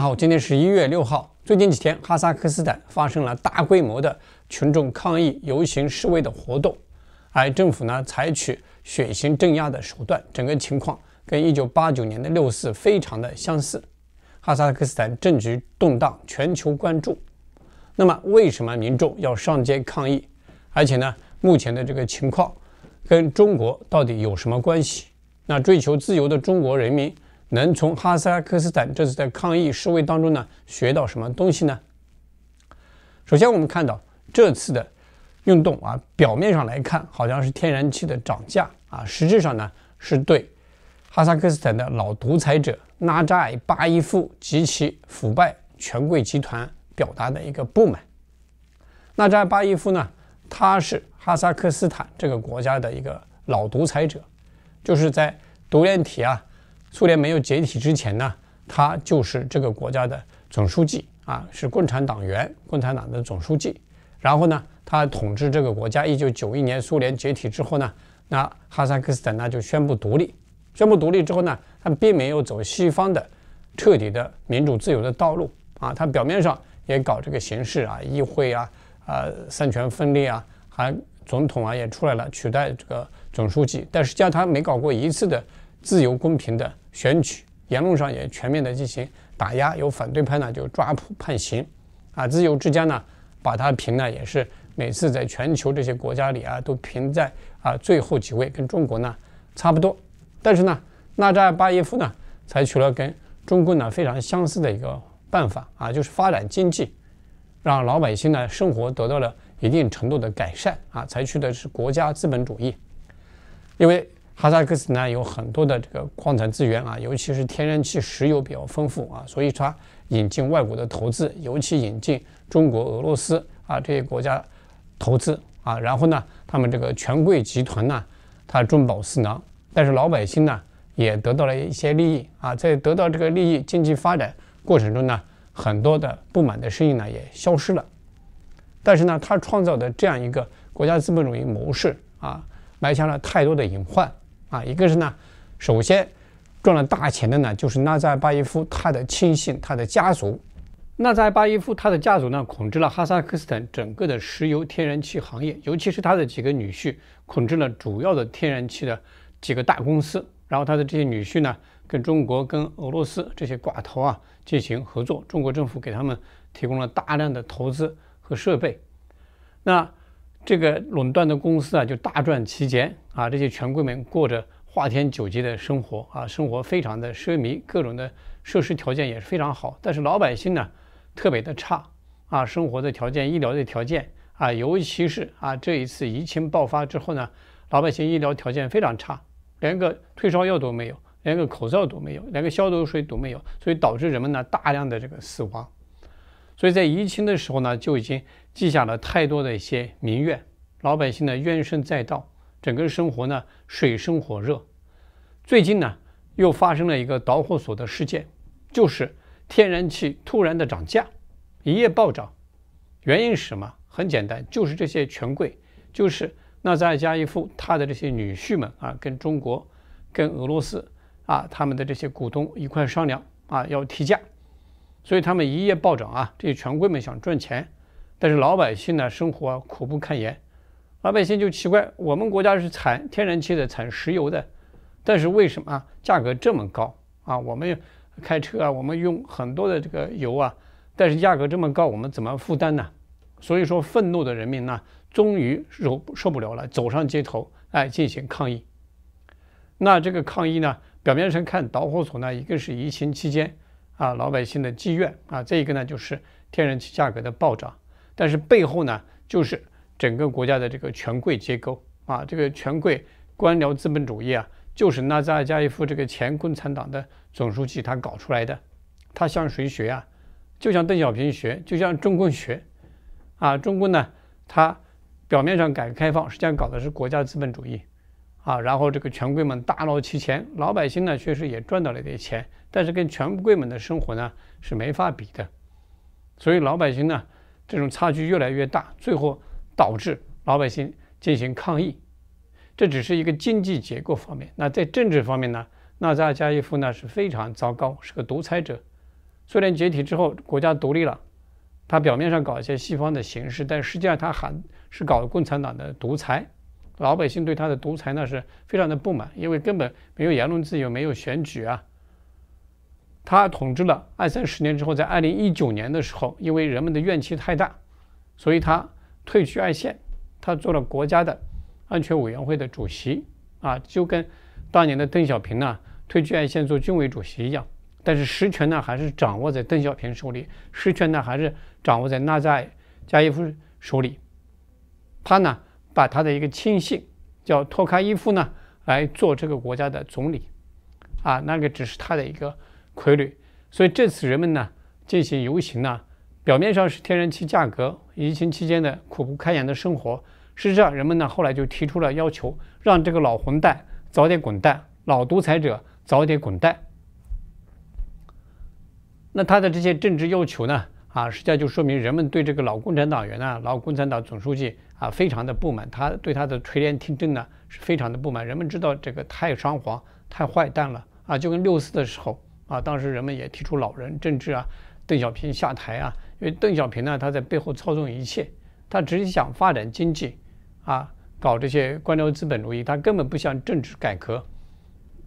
好，今天是一月六号。最近几天，哈萨克斯坦发生了大规模的群众抗议、游行示威的活动，而政府呢采取血腥镇压的手段，整个情况跟一九八九年的六四非常的相似。哈萨克斯坦政局动荡，全球关注。那么，为什么民众要上街抗议？而且呢，目前的这个情况跟中国到底有什么关系？那追求自由的中国人民？能从哈萨克斯坦这次的抗议示威当中呢学到什么东西呢？首先，我们看到这次的运动啊，表面上来看好像是天然气的涨价啊，实质上呢是对哈萨克斯坦的老独裁者纳扎尔巴耶夫及其腐败权贵集团表达的一个不满。纳扎尔巴耶夫呢，他是哈萨克斯坦这个国家的一个老独裁者，就是在独联体啊。苏联没有解体之前呢，他就是这个国家的总书记啊，是共产党员，共产党的总书记。然后呢，他统治这个国家。一九九一年苏联解体之后呢，那哈萨克斯坦呢就宣布独立。宣布独立之后呢，他并没有走西方的彻底的民主自由的道路啊，他表面上也搞这个形式啊，议会啊，呃，三权分立啊，还总统啊也出来了，取代这个总书记。但是上他没搞过一次的自由公平的。选举言论上也全面的进行打压，有反对派呢就抓捕判刑，啊，自由之家呢把它评呢也是每次在全球这些国家里啊都评在啊最后几位，跟中国呢差不多。但是呢，纳扎尔巴耶夫呢采取了跟中共呢非常相似的一个办法啊，就是发展经济，让老百姓呢生活得到了一定程度的改善啊，采取的是国家资本主义，因为。哈萨克斯坦有很多的这个矿产资源啊，尤其是天然气、石油比较丰富啊，所以它引进外国的投资，尤其引进中国、俄罗斯啊这些国家投资啊。然后呢，他们这个权贵集团呢，他中饱私囊，但是老百姓呢也得到了一些利益啊。在得到这个利益、经济发展过程中呢，很多的不满的声音呢也消失了。但是呢，他创造的这样一个国家资本主义模式啊，埋下了太多的隐患。啊，一个是呢，首先赚了大钱的呢，就是纳扎尔巴耶夫他的亲信、他的家族。纳扎尔巴耶夫他的家族呢，控制了哈萨克斯坦整个的石油、天然气行业，尤其是他的几个女婿控制了主要的天然气的几个大公司。然后他的这些女婿呢，跟中国、跟俄罗斯这些寡头啊进行合作，中国政府给他们提供了大量的投资和设备。那这个垄断的公司啊，就大赚其钱。啊，这些权贵们过着花天酒地的生活啊，生活非常的奢靡，各种的设施条件也是非常好。但是老百姓呢，特别的差啊，生活的条件、医疗的条件啊，尤其是啊，这一次疫情爆发之后呢，老百姓医疗条件非常差，连个退烧药都没有，连个口罩都没有，连个消毒水都没有，所以导致人们呢大量的这个死亡。所以在疫情的时候呢，就已经记下了太多的一些民怨，老百姓呢怨声载道。整个生活呢水深火热，最近呢又发生了一个导火索的事件，就是天然气突然的涨价，一夜暴涨。原因是什么？很简单，就是这些权贵，就是那再加伊夫他的这些女婿们啊，跟中国、跟俄罗斯啊，他们的这些股东一块商量啊，要提价，所以他们一夜暴涨啊。这些权贵们想赚钱，但是老百姓呢生活苦不堪言。老百姓就奇怪，我们国家是产天然气的，产石油的，但是为什么价格这么高啊？我们开车啊，我们用很多的这个油啊，但是价格这么高，我们怎么负担呢？所以说，愤怒的人民呢，终于受受不了了，走上街头来进行抗议。那这个抗议呢，表面上看导火索呢，一个是疫情期间啊，老百姓的积怨啊，这一个呢就是天然气价格的暴涨，但是背后呢就是。整个国家的这个权贵结构啊，这个权贵官僚资本主义啊，就是纳扎尔加伊夫这个前共产党的总书记他搞出来的。他向谁学啊？就向邓小平学，就向中共学。啊，中共呢，他表面上改革开放，实际上搞的是国家资本主义。啊，然后这个权贵们大捞其钱，老百姓呢确实也赚到了点钱，但是跟权贵们的生活呢是没法比的。所以老百姓呢，这种差距越来越大，最后。导致老百姓进行抗议，这只是一个经济结构方面。那在政治方面呢？纳扎加耶夫呢是非常糟糕，是个独裁者。苏联解体之后，国家独立了，他表面上搞一些西方的形式，但实际上他还是搞共产党的独裁。老百姓对他的独裁那是非常的不满，因为根本没有言论自由，没有选举啊。他统治了二三十年之后，在二零一九年的时候，因为人们的怨气太大，所以他。退居二线，他做了国家的，安全委员会的主席啊，就跟当年的邓小平呢退居二线做军委主席一样，但是实权呢还是掌握在邓小平手里，实权呢还是掌握在纳扎加伊夫手里。他呢把他的一个亲信叫托卡伊夫呢来做这个国家的总理，啊，那个只是他的一个傀儡。所以这次人们呢进行游行呢。表面上是天然气价格，疫情期间的苦不堪言的生活，事实上人们呢后来就提出了要求，让这个老混蛋早点滚蛋，老独裁者早点滚蛋。那他的这些政治要求呢，啊，实际上就说明人们对这个老共产党员呢，老共产党总书记啊非常的不满，他对他的垂帘听政呢是非常的不满。人们知道这个太猖狂、太坏蛋了啊！就跟六四的时候啊，当时人们也提出老人政治啊，邓小平下台啊。因为邓小平呢，他在背后操纵一切，他只是想发展经济，啊，搞这些官僚资本主义，他根本不想政治改革。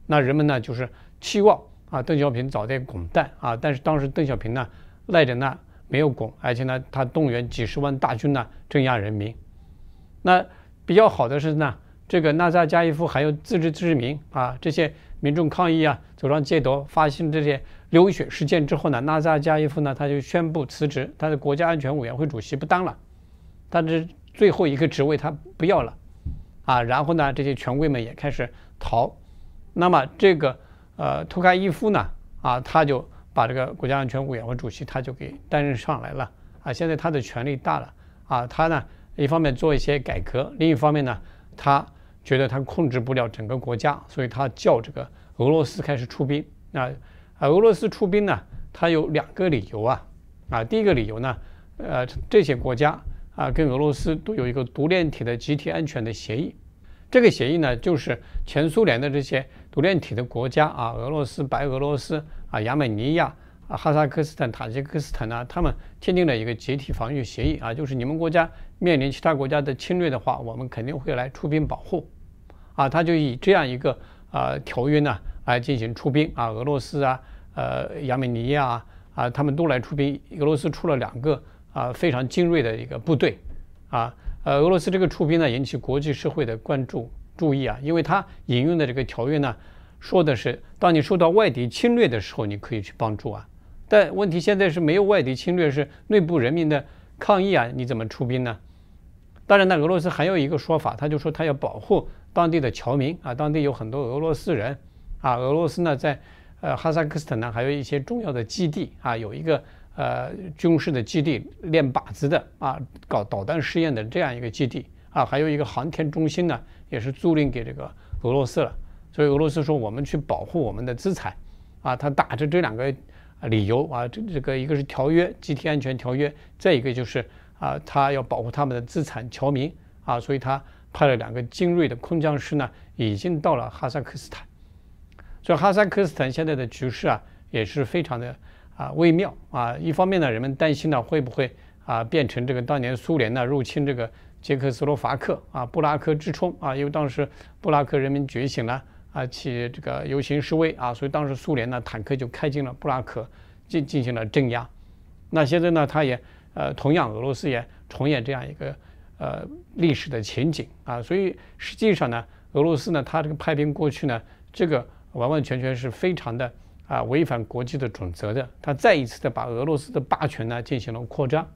那人们呢，就是期望啊，邓小平早点滚蛋啊！但是当时邓小平呢，赖着呢，没有滚，而且呢，他动员几十万大军呢，镇压人民。那比较好的是呢，这个纳扎加伊夫还有自知之明啊，这些。民众抗议啊，走上街头，发生这些流血事件之后呢，纳扎尔加伊夫呢，他就宣布辞职，他的国家安全委员会主席不当了，他的最后一个职位他不要了，啊，然后呢，这些权贵们也开始逃，那么这个呃，托卡伊夫呢，啊，他就把这个国家安全委员会主席他就给担任上来了，啊，现在他的权力大了，啊，他呢一方面做一些改革，另一方面呢，他。觉得他控制不了整个国家，所以他叫这个俄罗斯开始出兵。啊，俄罗斯出兵呢，他有两个理由啊。啊，第一个理由呢，呃，这些国家啊，跟俄罗斯都有一个独联体的集体安全的协议。这个协议呢，就是前苏联的这些独联体的国家啊，俄罗斯、白俄罗斯啊、亚美尼亚。哈萨克斯坦、塔吉克斯坦呢，他们签订了一个集体防御协议啊，就是你们国家面临其他国家的侵略的话，我们肯定会来出兵保护，啊，他就以这样一个啊条约呢来进行出兵啊，俄罗斯啊，呃，亚美尼亚啊，啊，他们都来出兵，俄罗斯出了两个啊非常精锐的一个部队，啊，呃，俄罗斯这个出兵呢引起国际社会的关注注意啊，因为他引用的这个条约呢说的是，当你受到外敌侵略的时候，你可以去帮助啊。但问题现在是没有外敌侵略，是内部人民的抗议啊！你怎么出兵呢？当然，呢，俄罗斯还有一个说法，他就说他要保护当地的侨民啊，当地有很多俄罗斯人啊。俄罗斯呢，在呃哈萨克斯坦呢，还有一些重要的基地啊，有一个呃军事的基地练靶子的啊，搞导弹试验的这样一个基地啊，还有一个航天中心呢，也是租赁给这个俄罗斯了。所以俄罗斯说我们去保护我们的资产啊，他打着这两个。理由啊，这这个一个是条约集体安全条约，再一个就是啊，他要保护他们的资产侨民啊，所以他派了两个精锐的空降师呢，已经到了哈萨克斯坦。所以哈萨克斯坦现在的局势啊，也是非常的啊微妙啊。一方面呢，人们担心呢会不会啊变成这个当年苏联呢入侵这个捷克斯洛伐克啊布拉克之冲啊，因为当时布拉克人民觉醒了。啊，去这个游行示威啊，所以当时苏联呢，坦克就开进了布拉克，进进行了镇压。那现在呢，他也呃，同样俄罗斯也重演这样一个呃历史的情景啊。所以实际上呢，俄罗斯呢，他这个派兵过去呢，这个完完全全是非常的啊，违反国际的准则的。他再一次的把俄罗斯的霸权呢进行了扩张。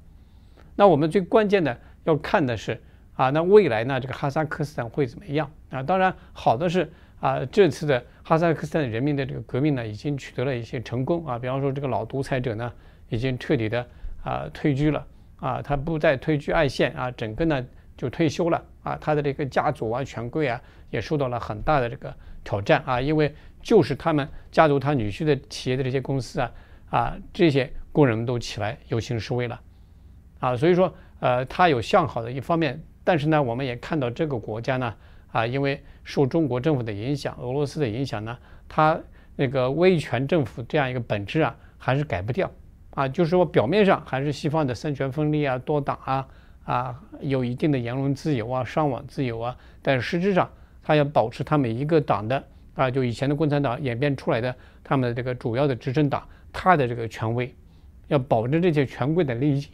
那我们最关键的要看的是啊，那未来呢，这个哈萨克斯坦会怎么样啊？当然，好的是。啊，这次的哈萨克斯坦人民的这个革命呢，已经取得了一些成功啊。比方说，这个老独裁者呢，已经彻底的啊退居了啊，他不再退居二线啊，整个呢就退休了啊。他的这个家族啊、权贵啊，也受到了很大的这个挑战啊，因为就是他们家族、他女婿的企业的这些公司啊啊，这些工人们都起来游行示威了啊。所以说，呃，他有向好的一方面，但是呢，我们也看到这个国家呢。啊，因为受中国政府的影响，俄罗斯的影响呢，它那个威权政府这样一个本质啊，还是改不掉。啊，就是说表面上还是西方的三权分立啊、多党啊啊，有一定的言论自由啊、上网自由啊，但实质上它要保持他每一个党的啊，就以前的共产党演变出来的他们的这个主要的执政党，它的这个权威，要保证这些权贵的利益。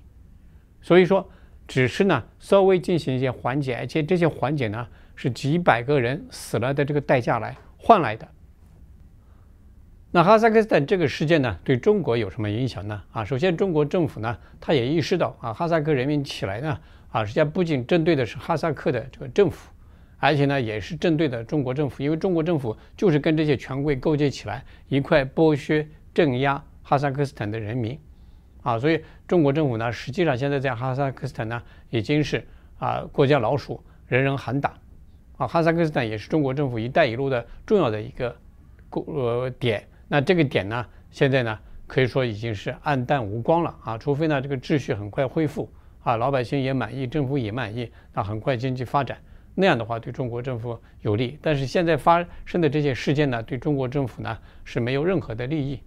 所以说，只是呢稍微进行一些缓解，而且这些缓解呢。是几百个人死了的这个代价来换来的。那哈萨克斯坦这个事件呢，对中国有什么影响呢？啊，首先中国政府呢，他也意识到啊，哈萨克人民起来呢，啊，实际上不仅针对的是哈萨克的这个政府，而且呢，也是针对的中国政府，因为中国政府就是跟这些权贵勾结起来一块剥削、镇压哈萨克斯坦的人民，啊，所以中国政府呢，实际上现在在哈萨克斯坦呢，已经是啊，过家老鼠，人人喊打。啊，哈萨克斯坦也是中国政府“一带一路”的重要的一个过呃点。那这个点呢，现在呢，可以说已经是暗淡无光了啊。除非呢，这个秩序很快恢复啊，老百姓也满意，政府也满意，那很快经济发展，那样的话对中国政府有利。但是现在发生的这些事件呢，对中国政府呢是没有任何的利益。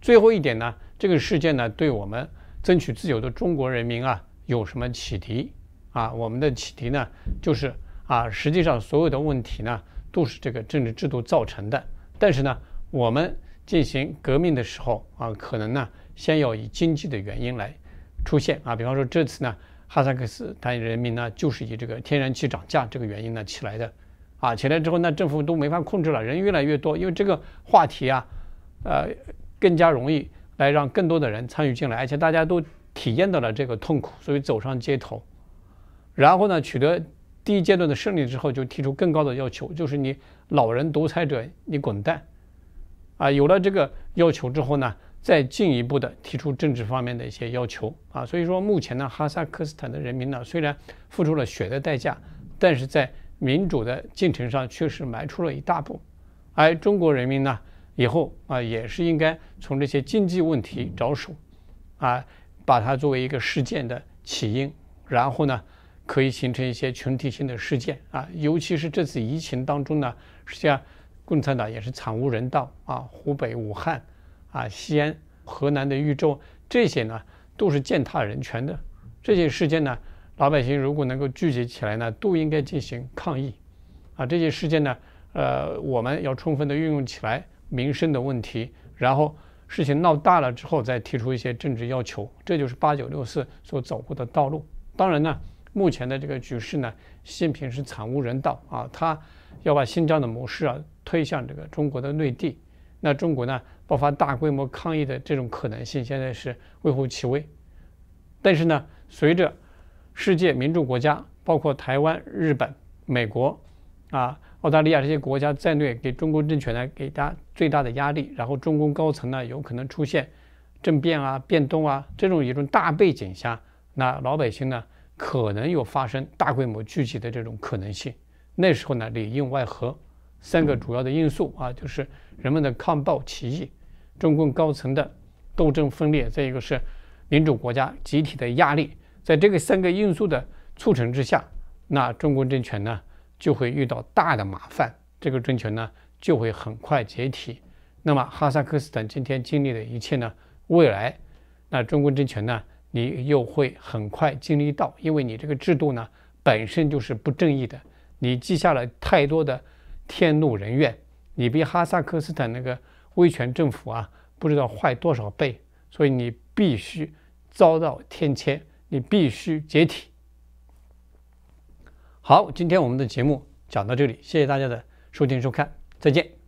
最后一点呢，这个事件呢，对我们争取自由的中国人民啊有什么启迪啊？我们的启迪呢，就是。啊，实际上所有的问题呢，都是这个政治制度造成的。但是呢，我们进行革命的时候啊，可能呢，先要以经济的原因来出现啊。比方说这次呢，哈萨克斯坦人民呢，就是以这个天然气涨价这个原因呢起来的，啊，起来之后那政府都没法控制了，人越来越多，因为这个话题啊，呃，更加容易来让更多的人参与进来，而且大家都体验到了这个痛苦，所以走上街头，然后呢，取得。第一阶段的胜利之后，就提出更高的要求，就是你老人独裁者，你滚蛋！啊，有了这个要求之后呢，再进一步的提出政治方面的一些要求啊。所以说，目前呢，哈萨克斯坦的人民呢，虽然付出了血的代价，但是在民主的进程上确实迈出了一大步。而中国人民呢，以后啊，也是应该从这些经济问题着手，啊，把它作为一个事件的起因，然后呢。可以形成一些群体性的事件啊，尤其是这次疫情当中呢，实际上共产党也是惨无人道啊，湖北武汉啊、西安、河南的豫州这些呢，都是践踏人权的这些事件呢，老百姓如果能够聚集起来呢，都应该进行抗议啊，这些事件呢，呃，我们要充分的运用起来民生的问题，然后事情闹大了之后再提出一些政治要求，这就是八九六四所走过的道路。当然呢。目前的这个局势呢，习近平是惨无人道啊！他要把新疆的模式啊推向这个中国的内地。那中国呢爆发大规模抗议的这种可能性，现在是微乎其微。但是呢，随着世界民主国家，包括台湾、日本、美国、啊澳大利亚这些国家战略给中国政权呢给他最大的压力，然后中共高层呢有可能出现政变啊、变动啊这种一种大背景下，那老百姓呢？可能有发生大规模聚集的这种可能性。那时候呢，里应外合，三个主要的因素啊，就是人们的抗暴起义，中共高层的斗争分裂，再一个是民主国家集体的压力。在这个三个因素的促成之下，那中共政权呢就会遇到大的麻烦，这个政权呢就会很快解体。那么哈萨克斯坦今天经历的一切呢，未来那中共政权呢？你又会很快经历到，因为你这个制度呢本身就是不正义的，你积下了太多的天怒人怨，你比哈萨克斯坦那个威权政府啊不知道坏多少倍，所以你必须遭到天谴，你必须解体。好，今天我们的节目讲到这里，谢谢大家的收听收看，再见。